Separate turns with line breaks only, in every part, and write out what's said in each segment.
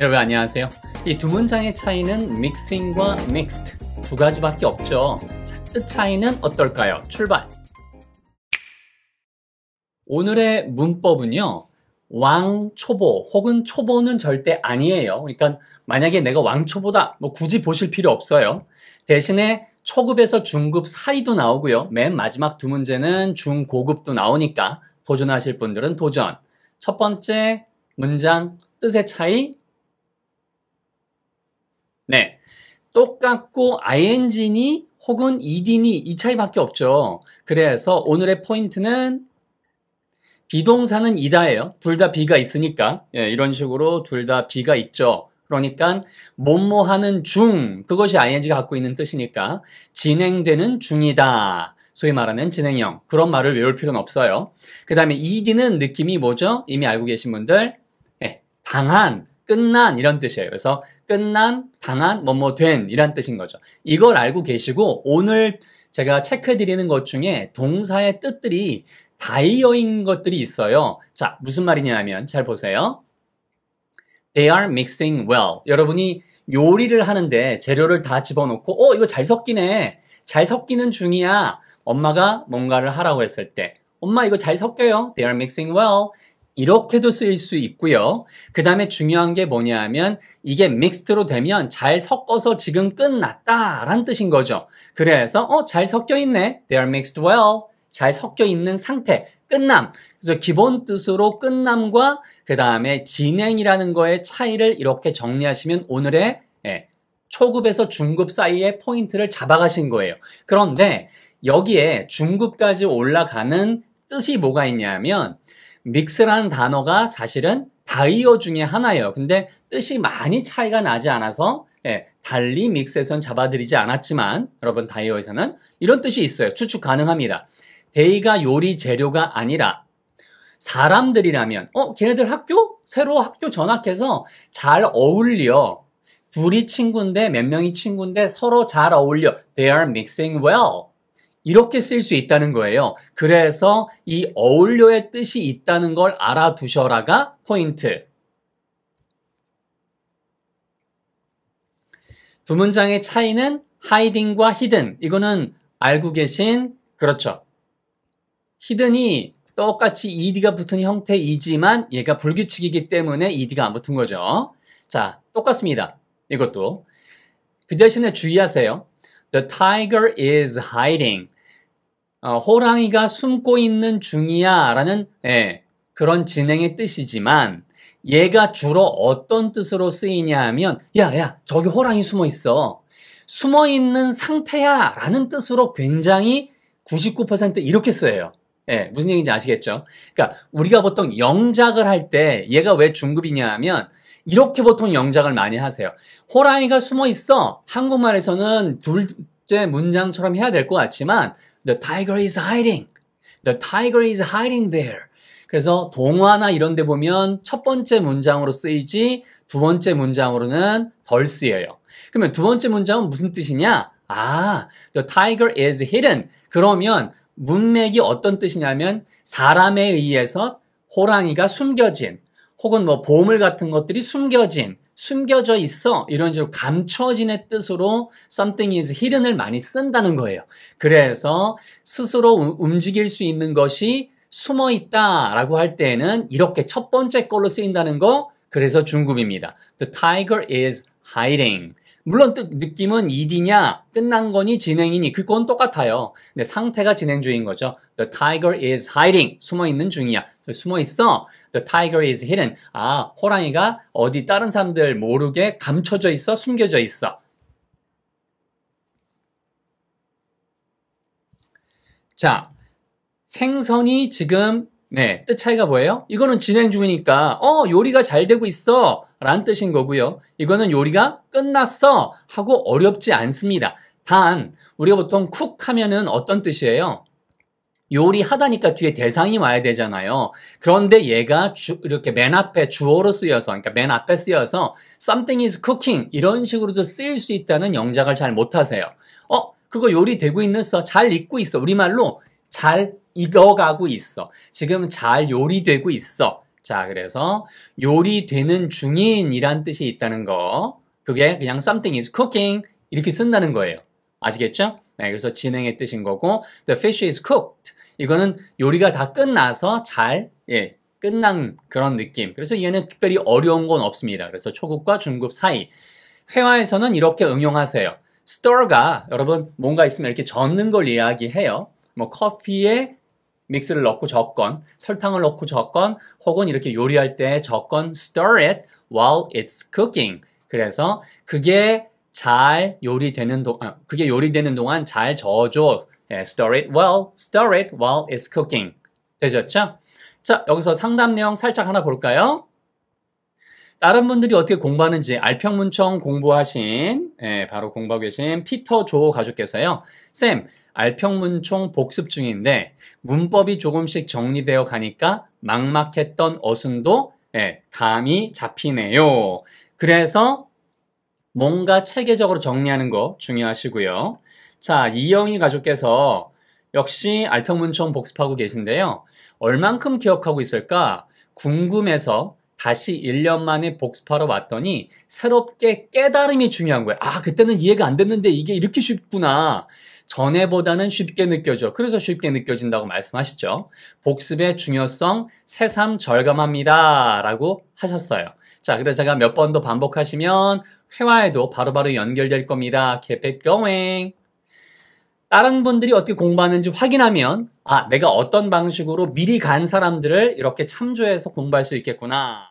여러분 안녕하세요. 이 두 문장의 차이는 믹싱과 믹스트 두 가지밖에 없죠. 뜻 차이는 어떨까요? 출발! 오늘의 문법은요. 왕초보 혹은 초보는 절대 아니에요. 그러니까 만약에 내가 왕초보다 뭐 굳이 보실 필요 없어요. 대신에 초급에서 중급 사이도 나오고요. 맨 마지막 두 문제는 중고급도 나오니까 도전하실 분들은 도전. 첫 번째 문장 뜻의 차이, 똑같고 ing니 혹은 ed니 이 차이밖에 없죠. 그래서 오늘의 포인트는 비동사는 이다예요. 둘 다 비가 있으니까 예, 이런 식으로 둘 다 비가 있죠. 그러니까 뭐뭐 하는 중 그것이 ing가 갖고 있는 뜻이니까 진행되는 중이다. 소위 말하는 진행형 그런 말을 외울 필요는 없어요. 그 다음에 ed는 느낌이 뭐죠? 이미 알고 계신 분들 예, 당한, 끝난 이런 뜻이에요. 그래서 끝난, 당한, 뭐뭐 뭐, 된 이란 뜻인 거죠. 이걸 알고 계시고 오늘 제가 체크해드리는 것 중에 동사의 뜻들이 다이어인 것들이 있어요. 자, 무슨 말이냐면 잘 보세요. They are mixing well. 여러분이 요리를 하는데 재료를 다 집어넣고 어 이거 잘 섞이네. 잘 섞이는 중이야. 엄마가 뭔가를 하라고 했을 때 엄마 이거 잘 섞여요. They are mixing well. 이렇게도 쓰일 수 있고요. 그 다음에 중요한 게 뭐냐 하면 이게 믹스트로 되면 잘 섞어서 지금 끝났다 라는 뜻인 거죠. 그래서 어, 잘 섞여 있네. They are mixed well. 잘 섞여 있는 상태. 끝남. 그래서 기본 뜻으로 끝남과 그 다음에 진행이라는 거의 차이를 이렇게 정리하시면 오늘의 예, 초급에서 중급 사이의 포인트를 잡아가신 거예요. 그런데 여기에 중급까지 올라가는 뜻이 뭐가 있냐면 믹스라는 단어가 사실은 다이어 중에 하나예요. 근데 뜻이 많이 차이가 나지 않아서 예, 달리 믹스에선 잡아들이지 않았지만 여러분 다이어에서는 이런 뜻이 있어요. 추측 가능합니다. 데이가 요리 재료가 아니라 사람들이라면 어 걔네들 학교 새로 학교 전학해서 잘 어울려 둘이 친구인데 몇 명이 친구인데 서로 잘 어울려 they are mixing well 이렇게 쓸 수 있다는 거예요. 그래서 이 어울려의 뜻이 있다는 걸 알아두셔라가 포인트. 두 문장의 차이는 하이딩과 히든. 이거는 알고 계신 그렇죠. 히든이 똑같이 ed가 붙은 형태이지만 얘가 불규칙이기 때문에 ed가 안 붙은 거죠. 자, 똑같습니다. 이것도. 그 대신에 주의하세요. The tiger is hiding. 어, 호랑이가 숨고 있는 중이야 라는 예, 그런 진행의 뜻이지만 얘가 주로 어떤 뜻으로 쓰이냐 하면 야야 저기 호랑이 숨어 있어. 숨어 있는 상태야 라는 뜻으로 굉장히 99% 이렇게 써요 예, 무슨 얘기인지 아시겠죠? 그러니까 우리가 보통 영작을 할 때 얘가 왜 중급이냐 하면 이렇게 보통 영작을 많이 하세요. 호랑이가 숨어 있어. 한국말에서는 둘째 문장처럼 해야 될 것 같지만 The tiger is hiding. The tiger is hiding there. 그래서 동화나 이런 데 보면 첫 번째 문장으로 쓰이지 두 번째 문장으로는 덜 쓰여요. 그러면 두 번째 문장은 무슨 뜻이냐? 아, the tiger is hidden. 그러면 문맥이 어떤 뜻이냐면 사람에 의해서 호랑이가 숨겨진 혹은 뭐 보물 같은 것들이 숨겨진 숨겨져 있어 이런 식으로 감춰진의 뜻으로 something is hidden을 많이 쓴다는 거예요. 그래서 스스로 움직일 수 있는 것이 숨어 있다라고 할 때에는 이렇게 첫 번째 걸로 쓰인다는 거 그래서 중급입니다. The tiger is hiding. 물론 뜻, 느낌은 이디냐 끝난 거니 진행이니 그건 똑같아요. 근데 상태가 진행 중인 거죠. The tiger is hiding. 숨어 있는 중이야. 숨어 있어. The tiger is hidden. 아, 호랑이가 어디 다른 사람들 모르게 감춰져 있어, 숨겨져 있어. 자, 생선이 지금 네, 뜻 차이가 뭐예요? 이거는 진행 중이니까 어, 요리가 잘 되고 있어 라는 뜻인 거고요. 이거는 요리가 끝났어 하고 어렵지 않습니다. 단, 우리가 보통 쿡 하면은 어떤 뜻이에요? 요리하다니까 뒤에 대상이 와야 되잖아요. 그런데 얘가 주, 이렇게 맨 앞에 주어로 쓰여서, 그러니까 맨 앞에 쓰여서 something is cooking 이런 식으로도 쓰일 수 있다는 영작을 잘 못하세요. 어, 그거 요리되고 있는 써? 잘 익고 있어. 우리말로 잘 익어가고 있어. 지금 잘 요리되고 있어. 자, 그래서 요리되는 중인이란 뜻이 있다는 거. 그게 그냥 something is cooking 이렇게 쓴다는 거예요. 아시겠죠? 네, 그래서 진행의 뜻인 거고 the fish is cooked 이거는 요리가 다 끝나서 잘 예, 끝난 그런 느낌. 그래서 얘는 특별히 어려운 건 없습니다. 그래서 초급과 중급 사이. 회화에서는 이렇게 응용하세요. store가 여러분 뭔가 있으면 이렇게 젓는 걸 이야기해요. 뭐 커피에 믹스를 넣고 젓건, 설탕을 넣고 젓건, 혹은 이렇게 요리할 때 젓건 stir it while it's cooking. 그래서 그게 잘 요리되는 동안, 아, 그게 요리되는 동안 잘 저어줘. 예, s t o r it well, s t o r it while it's cooking. 되셨죠? 자, 여기서 상담 내용 살짝 하나 볼까요? 다른 분들이 어떻게 공부하는지 알평문청 공부하신 예, 바로 공부하고 계신 피터 조 가족께서요. 쌤, 알평문청 복습 중인데 문법이 조금씩 정리되어 가니까 막막했던 어순도 예, 감이 잡히네요. 그래서 뭔가 체계적으로 정리하는 거 중요하시고요. 자, 이영희 가족께서 역시 알평문총 복습하고 계신데요. 얼만큼 기억하고 있을까? 궁금해서 다시 1년 만에 복습하러 왔더니 새롭게 깨달음이 중요한 거예요. 아, 그때는 이해가 안 됐는데 이게 이렇게 쉽구나. 전에보다는 쉽게 느껴져. 그래서 쉽게 느껴진다고 말씀하시죠. 복습의 중요성 새삼 절감합니다. 라고 하셨어요. 자, 그래서 제가 몇 번 더 반복하시면 회화에도 바로바로 바로 연결될 겁니다. Keep it going. 다른 분들이 어떻게 공부하는지 확인하면 아 내가 어떤 방식으로 미리 간 사람들을 이렇게 참조해서 공부할 수 있겠구나.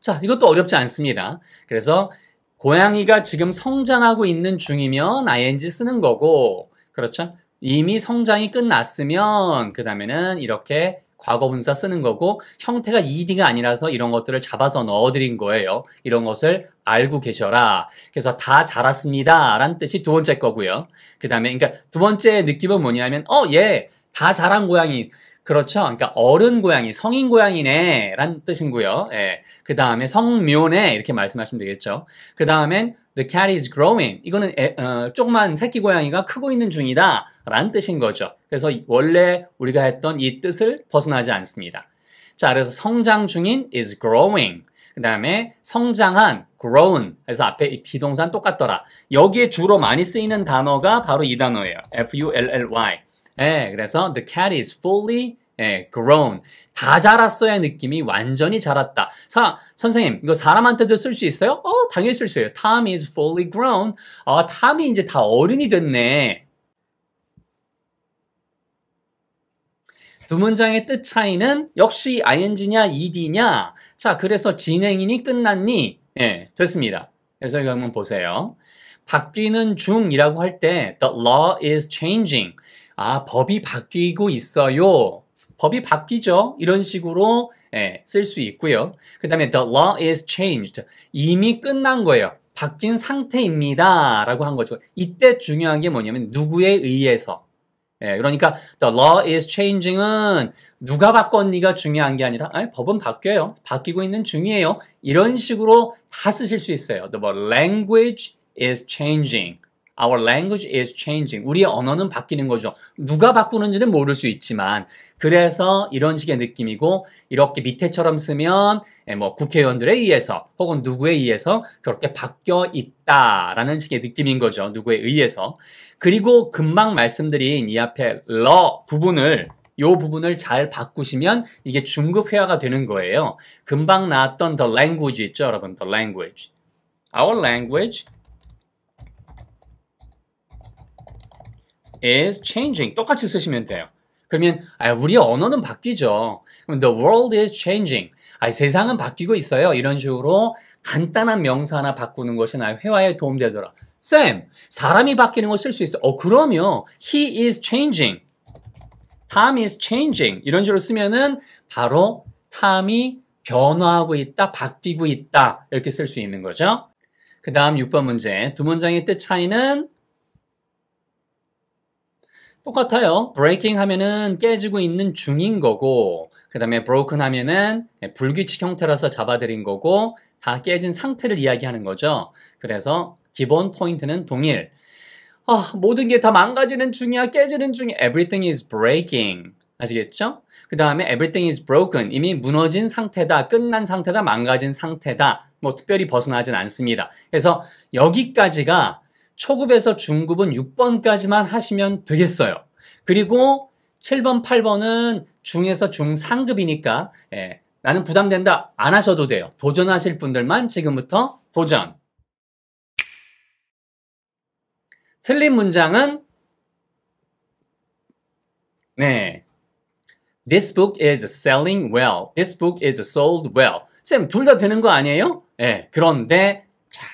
자 이것도 어렵지 않습니다. 그래서 고양이가 지금 성장하고 있는 중이면 ing 쓰는 거고 그렇죠? 이미 성장이 끝났으면 그 다음에는 이렇게 과거 분사 쓰는 거고 형태가 ed가 아니라서 이런 것들을 잡아서 넣어드린 거예요. 이런 것을 알고 계셔라. 그래서 다 자랐습니다. 라는 뜻이 두 번째 거고요. 그 다음에 그러니까 두 번째 느낌은 뭐냐면 어, 예, 다 자란 고양이. 그렇죠. 그러니까 어른 고양이, 성인 고양이네 라는 뜻이고요. 예. 그 다음에 성묘네 이렇게 말씀하시면 되겠죠. 그 다음엔 The cat is growing. 이거는 애, 어, 조그만 새끼 고양이가 크고 있는 중이다. 라는 뜻인 거죠. 그래서 원래 우리가 했던 이 뜻을 벗어나지 않습니다. 자, 그래서 성장 중인 is growing. 그 다음에 성장한, grown. 그래서 앞에 이 비동산 똑같더라. 여기에 주로 많이 쓰이는 단어가 바로 이 단어예요. F-U-L-L-Y. 예, 그래서 the cat is fully 예, grown. 다 자랐어야 느낌이 완전히 자랐다. 자, 선생님, 이거 사람한테도 쓸 수 있어요? 어, 당연히 쓸 수 있어요. Tom is fully grown. 아, 탐이 이제 다 어른이 됐네. 두 문장의 뜻 차이는 역시 ing냐 ed냐. 자, 그래서 진행이니 끝났니? 예, 됐습니다. 그래서 이거 한번 보세요. 바뀌는 중이라고 할 때 the law is changing. 아, 법이 바뀌고 있어요. 법이 바뀌죠. 이런 식으로 예, 쓸 수 있고요. 그 다음에 the law is changed. 이미 끝난 거예요. 바뀐 상태입니다. 라고 한 거죠. 이때 중요한 게 뭐냐면 누구에 의해서. 예, 그러니까 the law is changing은 누가 바꿨니가 중요한 게 아니라 아니, 법은 바뀌어요. 바뀌고 있는 중이에요. 이런 식으로 다 쓰실 수 있어요. The language is changing. Our language is changing. 우리의 언어는 바뀌는 거죠. 누가 바꾸는지는 모를 수 있지만 그래서 이런 식의 느낌이고 이렇게 밑에처럼 쓰면 예, 뭐 국회의원들에 의해서 혹은 누구에 의해서 그렇게 바뀌어 있다라는 식의 느낌인 거죠. 누구에 의해서. 그리고 금방 말씀드린 이 앞에 러 부분을 요 부분을 잘 바꾸시면 이게 중급 회화가 되는 거예요. 금방 나왔던 the language 있죠, 여러분? the language. our language is changing. 똑같이 쓰시면 돼요. 그러면 아, 우리 언어는 바뀌죠. 그럼 the world is changing. 아, 세상은 바뀌고 있어요. 이런 식으로 간단한 명사 나 바꾸는 것이 나의 회화에 도움되더라. 쌤, 사람이 바뀌는 걸쓸수 있어. 어, 그러면 he is changing. time is changing. 이런 식으로 쓰면은 바로 time이 변화하고 있다, 바뀌고 있다. 이렇게 쓸 수 있는 거죠. 그 다음 6번 문제. 두 문장의 뜻 차이는 똑같아요. breaking 하면은 깨지고 있는 중인 거고, 그 다음에 broken 하면은 네, 불규칙 형태라서 잡아들인 거고, 다 깨진 상태를 이야기하는 거죠. 그래서 기본 포인트는 동일. 아, 모든 게 다 망가지는 중이야, 깨지는 중이야. Everything is breaking. 아시겠죠? 그 다음에 everything is broken. 이미 무너진 상태다, 끝난 상태다, 망가진 상태다. 뭐 특별히 벗어나진 않습니다. 그래서 여기까지가 초급에서 중급은 6번까지만 하시면 되겠어요. 그리고 7번, 8번은 중에서 중상급이니까 예, 나는 부담된다. 안 하셔도 돼요. 도전하실 분들만 지금부터 도전. 틀린 문장은 네. This book is selling well. This book is sold well. 쌤, 둘 다 되는 거 아니에요? 예. 네, 그런데 자,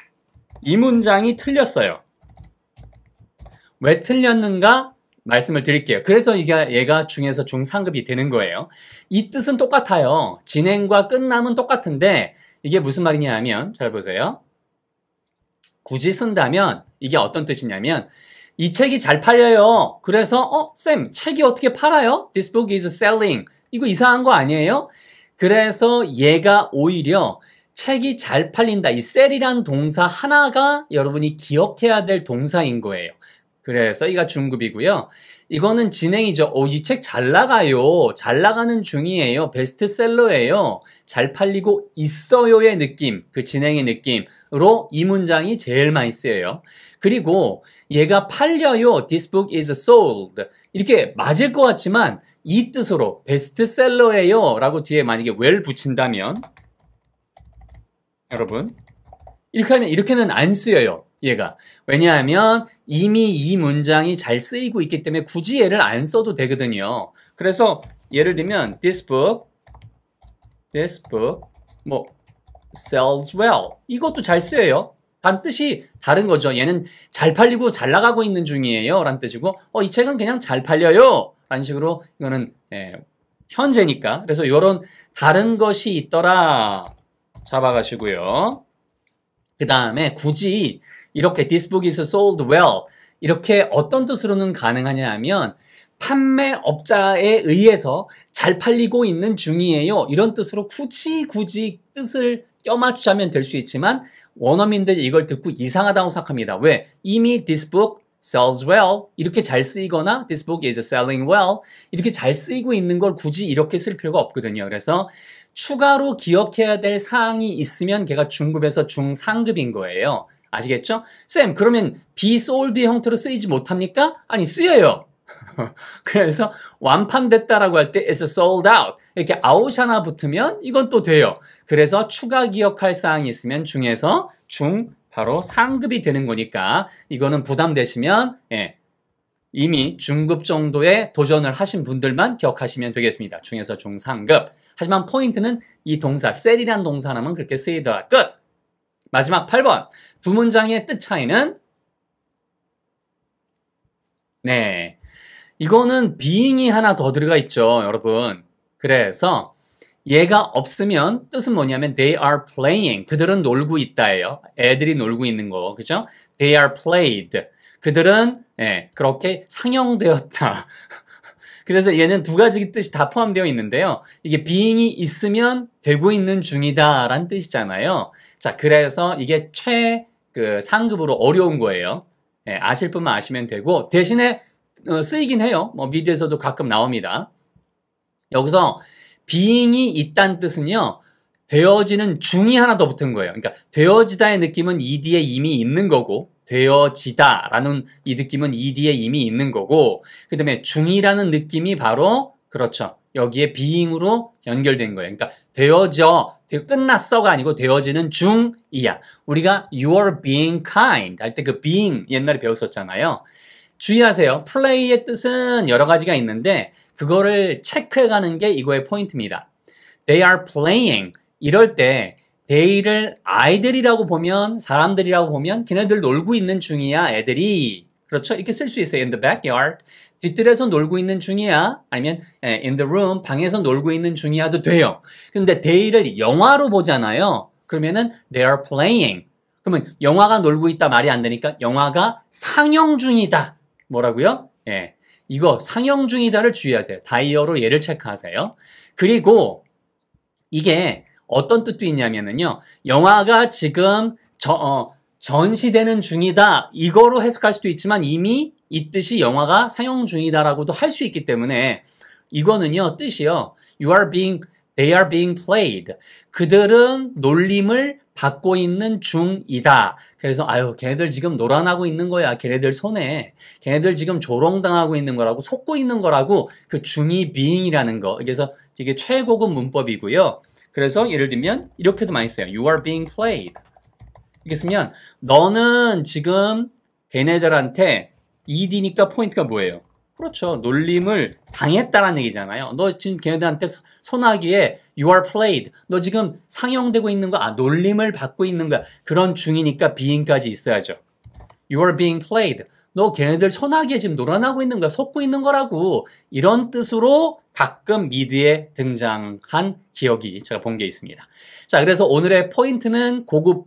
이 문장이 틀렸어요. 왜 틀렸는가 말씀을 드릴게요. 그래서 이게 얘가 중에서 중상급이 되는 거예요. 이 뜻은 똑같아요. 진행과 끝남은 똑같은데 이게 무슨 말이냐 하면 잘 보세요. 굳이 쓴다면 이게 어떤 뜻이냐면 이 책이 잘 팔려요. 그래서 어, 쌤, 책이 어떻게 팔아요? This book is selling. 이거 이상한 거 아니에요? 그래서 얘가 오히려 책이 잘 팔린다. 이 셀이란 동사 하나가 여러분이 기억해야 될 동사인 거예요. 그래서 이가 중급이고요. 이거는 진행이죠. 오, 어, 이책 잘 나가요. 잘 나가는 중이에요. 베스트셀러예요. 잘 팔리고 있어요의 느낌, 그 진행의 느낌으로 이 문장이 제일 많이 쓰여요. 그리고 얘가 팔려요. This book is sold. 이렇게 맞을 것 같지만 이 뜻으로 베스트셀러예요. 라고 뒤에 만약에 well 붙인다면 여러분 이렇게 하면 이렇게는 안 쓰여요. 얘가. 왜냐하면 이미 이 문장이 잘 쓰이고 있기 때문에 굳이 얘를 안 써도 되거든요. 그래서 예를 들면 this book, this book, 뭐 sells well. 이것도 잘 쓰여요. 단 뜻이 다른 거죠. 얘는 잘 팔리고 잘 나가고 있는 중이에요. 라는 뜻이고, 어, 이 책은 그냥 잘 팔려요. 라는 식으로 이거는 예, 현재니까. 그래서 이런 다른 것이 있더라. 잡아가시고요. 그 다음에 굳이 이렇게 this book is sold well 이렇게 어떤 뜻으로는 가능하냐 하면 판매업자에 의해서 잘 팔리고 있는 중이에요. 이런 뜻으로 굳이 굳이 뜻을 껴맞추자면 될 수 있지만 원어민들 이걸 듣고 이상하다고 생각합니다. 왜? 이미 this book sells well 이렇게 잘 쓰이거나 this book is selling well 이렇게 잘 쓰이고 있는 걸 굳이 이렇게 쓸 필요가 없거든요. 그래서 추가로 기억해야 될 사항이 있으면 걔가 중급에서 중상급인 거예요. 아시겠죠? 쌤, 그러면 be sold 형태로 쓰이지 못합니까? 아니, 쓰여요. 그래서 완판됐다라고 할 때 it's sold out 이렇게 아웃 하나 붙으면 이건 또 돼요. 그래서 추가 기억할 사항이 있으면 중에서 중 바로 상급이 되는 거니까 이거는 부담되시면 예, 이미 중급 정도에 도전을 하신 분들만 기억하시면 되겠습니다. 중에서 중상급. 하지만 포인트는 이 동사 셀이란 동사 하나만 그렇게 쓰이더라 끝. 마지막 8번. 두 문장의 뜻 차이는? 네. 이거는 being이 하나 더 들어가 있죠, 여러분. 그래서 얘가 없으면 뜻은 뭐냐면 they are playing. 그들은 놀고 있다예요. 애들이 놀고 있는 거. 그죠? they are played. 그들은 예, 그렇게 상영되었다. 그래서 얘는 두 가지 뜻이 다 포함되어 있는데요. 이게 being이 있으면 되고 있는 중이다라는 뜻이잖아요. 자, 그래서 이게 최 그 상급으로 어려운 거예요. 예, 아실 분만 아시면 되고 대신에 어, 쓰이긴 해요. 뭐 미드에서도 가끔 나옵니다. 여기서 being이 있다는 뜻은요. 되어지는 중이 하나 더 붙은 거예요. 그러니까 되어지다의 느낌은 ed에 이미 있는 거고 되어지다라는 이 느낌은 ed에 이미 있는 거고 그 다음에 중이라는 느낌이 바로 그렇죠. 여기에 비잉으로 연결된 거예요. 그러니까 되어져 끝났어가 아니고 되어지는 중이야. 우리가 you are being kind 할 때 그 being 옛날에 배웠었잖아요. 주의하세요. 플레이의 뜻은 여러 가지가 있는데 그거를 체크해가는 게 이거의 포인트입니다. They are playing. 이럴 때 데이를 아이들이라고 보면 사람들이라고 보면 걔네들 놀고 있는 중이야 애들이 그렇죠? 이렇게 쓸 수 있어요. In the backyard. 뒤뜰에서 놀고 있는 중이야. 아니면 eh, in the room. 방에서 놀고 있는 중이야도 돼요. 근데 데이를 영화로 보잖아요. 그러면은 they are playing. 그러면 영화가 놀고 있다 말이 안 되니까 영화가 상영 중이다. 뭐라고요? 예. 이거 상영 중이다를 주의하세요. 다이어로 얘를 체크하세요. 그리고 이게 어떤 뜻도 있냐면은요. 영화가 지금 저, 어, 전시되는 중이다. 이거로 해석할 수도 있지만 이미 이 뜻이 영화가 상영 중이다라고도 할 수 있기 때문에 이거는요. 뜻이요. You are being They are being played. 그들은 놀림을 받고 있는 중이다. 그래서 아유 걔네들 지금 놀아나고 있는 거야. 걔네들 손에 걔네들 지금 조롱당하고 있는 거라고 속고 있는 거라고 그 중이 being이라는 거. 그래서 이게 최고급 문법이고요. 그래서 예를 들면 이렇게도 많이 써요. You are being played. 이렇게 쓰면 너는 지금 걔네들한테 ED니까 포인트가 뭐예요? 그렇죠. 놀림을 당했다라는 얘기잖아요. 너 지금 걔네들한테 소나기에 you are played. 너 지금 상영되고 있는 거, 아, 놀림을 받고 있는 거야. 그런 중이니까 being까지 있어야죠. You are being played. 너 걔네들 소나기에 지금 놀아나고 있는 거야. 속고 있는 거라고. 이런 뜻으로 가끔 미드에 등장한 기억이 제가 본 게 있습니다. 자, 그래서 오늘의 포인트는 고급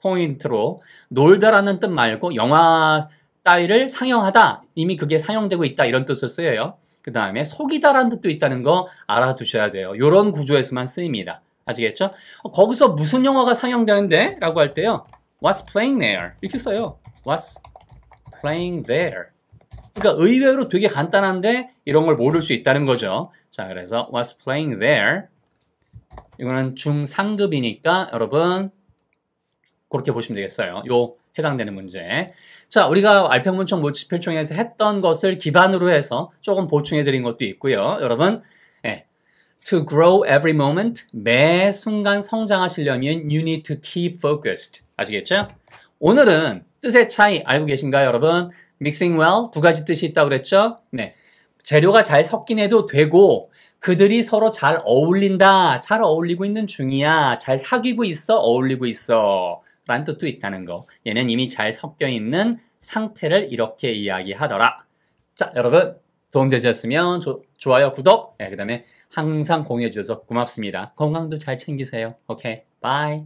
포인트로 놀다라는 뜻 말고 영화 따위를 상영하다. 이미 그게 상영되고 있다. 이런 뜻을로 쓰여요. 그 다음에 속이다라는 뜻도 있다는 거 알아두셔야 돼요. 이런 구조에서만 쓰입니다. 아시겠죠? 어, 거기서 무슨 영화가 상영되는데? 라고 할 때요. What's playing there? 이렇게 써요. What's playing there? 그러니까 의외로 되게 간단한데 이런 걸 모를 수 있다는 거죠. 자, 그래서 was playing there. 이거는 중상급이니까 여러분 그렇게 보시면 되겠어요. 요 해당되는 문제. 자, 우리가 알평문청 모집필총에서 했던 것을 기반으로 해서 조금 보충해 드린 것도 있고요. 여러분, 예. To grow every moment, 매 순간 성장하시려면 you need to keep focused. 아시겠죠? 오늘은 뜻의 차이 알고 계신가요, 여러분? mixing well 두 가지 뜻이 있다고 그랬죠? 네. 재료가 잘 섞인 해도 되고 그들이 서로 잘 어울린다. 잘 어울리고 있는 중이야. 잘 사귀고 있어. 어울리고 있어. 라는 뜻도 있다는 거. 얘는 이미 잘 섞여 있는 상태를 이렇게 이야기하더라. 자, 여러분 도움 되셨으면 조, 좋아요, 구독, 네, 그 다음에 항상 공유해 주셔서 고맙습니다. 건강도 잘 챙기세요. 오케이, 바이.